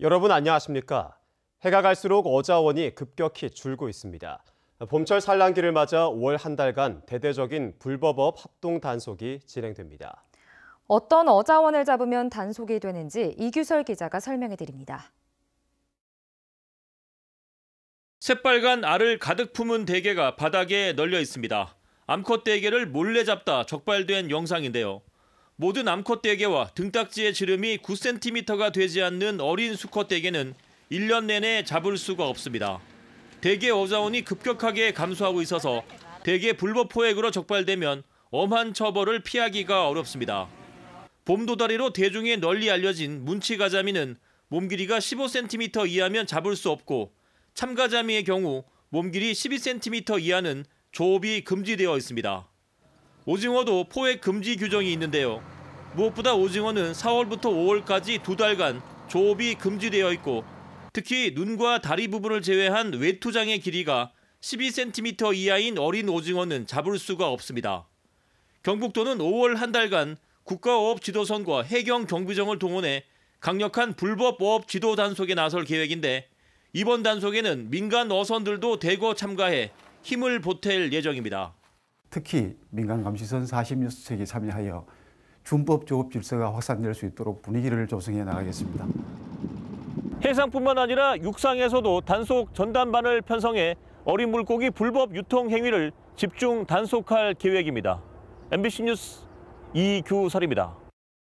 여러분 안녕하십니까? 해가 갈수록 어자원이 급격히 줄고 있습니다. 봄철 산란기를 맞아 5월 한 달간 대대적인 불법업 합동 단속이 진행됩니다. 어떤 어자원을 잡으면 단속이 되는지 이규설 기자가 설명해 드립니다. 새빨간 알을 가득 품은 대게가 바닥에 널려 있습니다. 암컷 대게를 몰래 잡다 적발된 영상인데요. 모든 암컷 대개와 등딱지의 지름이 9cm가 되지 않는 어린 수컷 대개는 1년 내내 잡을 수가 없습니다. 대개 어자원이 급격하게 감소하고 있어서 대개 불법 포획으로 적발되면 엄한 처벌을 피하기가 어렵습니다. 봄 도다리로 대중에 널리 알려진 문치가자미는 몸 길이가 15cm 이하면 잡을 수 없고 참가자미의 경우 몸 길이 12cm 이하는 조업이 금지되어 있습니다. 오징어도 포획 금지 규정이 있는데요. 무엇보다 오징어는 4월부터 5월까지 두 달간 조업이 금지되어 있고 특히 눈과 다리 부분을 제외한 외투장의 길이가 12cm 이하인 어린 오징어는 잡을 수가 없습니다. 경북도는 5월 한 달간 국가어업 지도선과 해경 경비정을 동원해 강력한 불법 어업 지도 단속에 나설 계획인데 이번 단속에는 민간 어선들도 대거 참가해 힘을 보탤 예정입니다. 특히 민간 감시선 46척이 참여하여 준법 조업 질서가 확산될 수 있도록 분위기를 조성해 나가겠습니다. 해상뿐만 아니라 육상에서도 단속 전담반을 편성해 어린 물고기 불법 유통 행위를 집중 단속할 계획입니다. MBC 뉴스 이규설입니다.